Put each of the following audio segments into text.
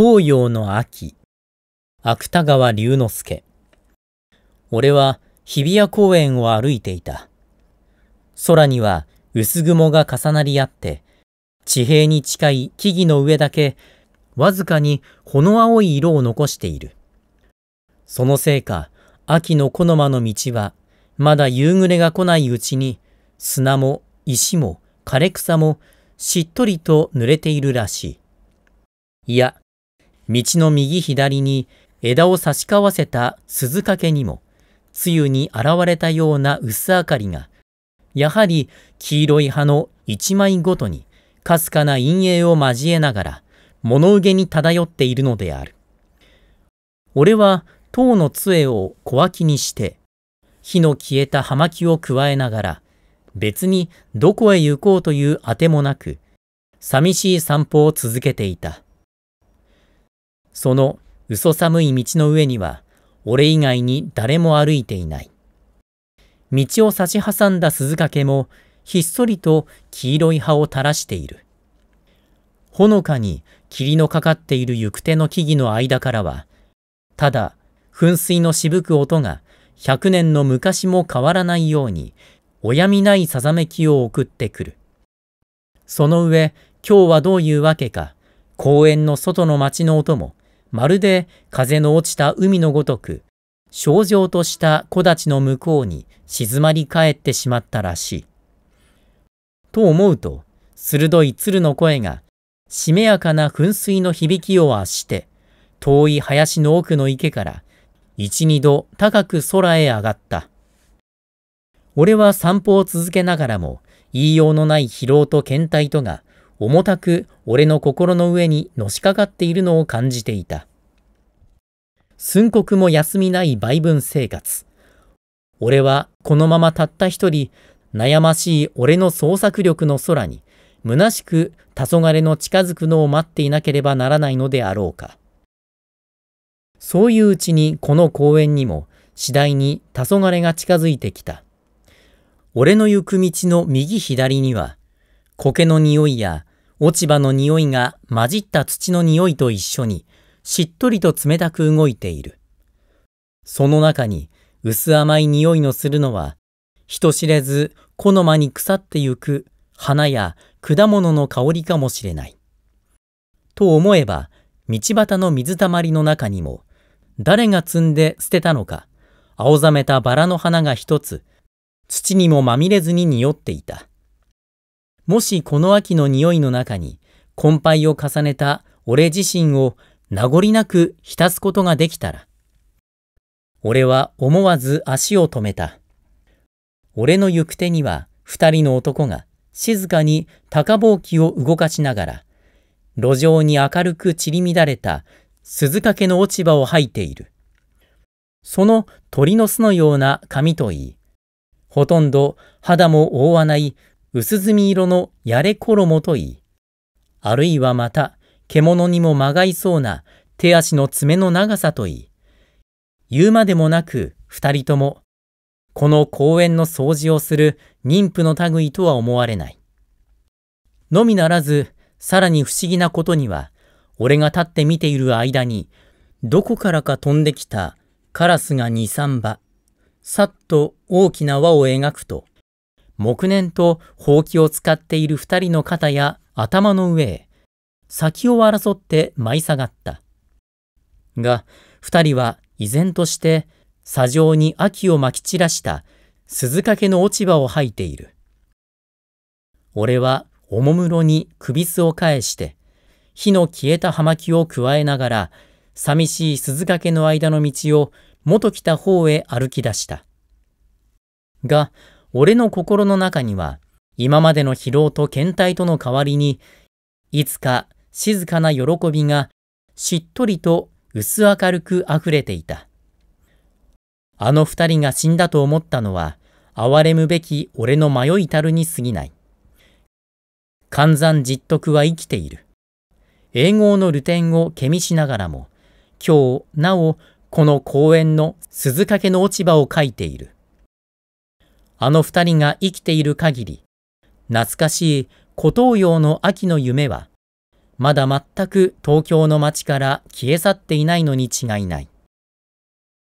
東洋の秋、芥川龍之介。俺は日比谷公園を歩いていた。空には薄雲が重なり合って、地平に近い木々の上だけ、わずかにほの青い色を残している。そのせいか、秋の木の間の道は、まだ夕暮れが来ないうちに、砂も石も枯れ草もしっとりと濡れているらしい。いや、道の右左に枝を差し交わせた鈴掛にも、露に現れたような薄明かりが、やはり黄色い葉の一枚ごとに、かすかな陰影を交えながら、物憂げに漂っているのである。俺は塔の杖を小脇にして、火の消えた葉巻を加えながら、別にどこへ行こうというあてもなく、寂しい散歩を続けていた。その嘘寒い道の上には、俺以外に誰も歩いていない。道を差し挟んだ鈴懸も、ひっそりと黄色い葉を垂らしている。ほのかに霧のかかっている行く手の木々の間からは、ただ、噴水のしぶく音が、百年の昔も変わらないように、おやみないさざめきを送ってくる。その上、今日はどういうわけか、公園の外の街の音も、まるで風の落ちた海のごとく、症状とした木立の向こうに静まり返ってしまったらしい。と思うと、鋭い鶴の声が、しめやかな噴水の響きを圧して、遠い林の奥の池から、一二度高く空へ上がった。俺は散歩を続けながらも、言いようのない疲労と倦怠とが重たく俺の心の上にのしかかっているのを感じていた。寸刻も休みない売分生活。俺はこのままたった一人、悩ましい俺の創作力の空に、虚しく黄昏の近づくのを待っていなければならないのであろうか。そういううちにこの公園にも次第に黄昏が近づいてきた。俺の行く道の右左には、苔の匂いや落ち葉の匂いが混じった土の匂いと一緒にしっとりと冷たく動いている。その中に薄甘い匂いのするのは人知れずこの間に腐ってゆく花や果物の香りかもしれない。と思えば道端の水たまりの中にも誰が摘んで捨てたのか青ざめたバラの花が一つ土にもまみれずに匂っていた。もしこの秋の匂いの中に、パイを重ねた俺自身を名残なく浸すことができたら、俺は思わず足を止めた。俺の行く手には二人の男が静かに高ぼうきを動かしながら、路上に明るく散り乱れた鈴掛の落ち葉を吐いている。その鳥の巣のような髪といい、ほとんど肌も覆わない薄墨色のやれ衣といい、あるいはまた、獣にもまがいそうな手足の爪の長さといい、言うまでもなく二人とも、この公園の掃除をする妊婦の類とは思われない。のみならず、さらに不思議なことには、俺が立って見ている間に、どこからか飛んできたカラスが二三羽、さっと大きな輪を描くと、木年とほうきを使っている二人の肩や頭の上へ、先を争って舞い下がった。が、二人は依然として、砂上に秋をまき散らした鈴掛の落ち葉を吐いている。俺はおもむろに首すを返して、火の消えた葉巻を加えながら、寂しい鈴掛の間の道を元来た方へ歩き出した。が、俺の心の中には、今までの疲労と倦怠との代わりに、いつか静かな喜びがしっとりと薄明るく溢れていた。あの二人が死んだと思ったのは、憐れむべき俺の迷いたるに過ぎない。換山実徳は生きている。英語の流転をけみしながらも、今日なおこの公園の鈴掛けの落ち葉を描いている。あの二人が生きている限り、懐かしい古東洋の秋の夢は、まだ全く東京の街から消え去っていないのに違いない。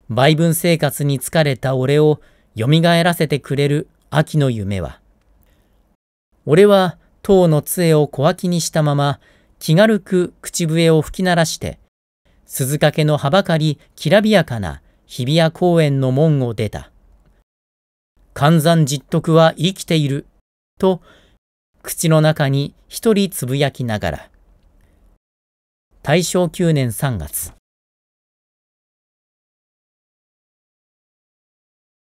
売文生活に疲れた俺を蘇らせてくれる秋の夢は。俺は塔の杖を小脇にしたまま、気軽く口笛を吹き鳴らして、鈴掛けの葉ばかりきらびやかな日比谷公園の門を出た。換算実徳は生きている、と、口の中に一人つぶやきながら、大正9年3月、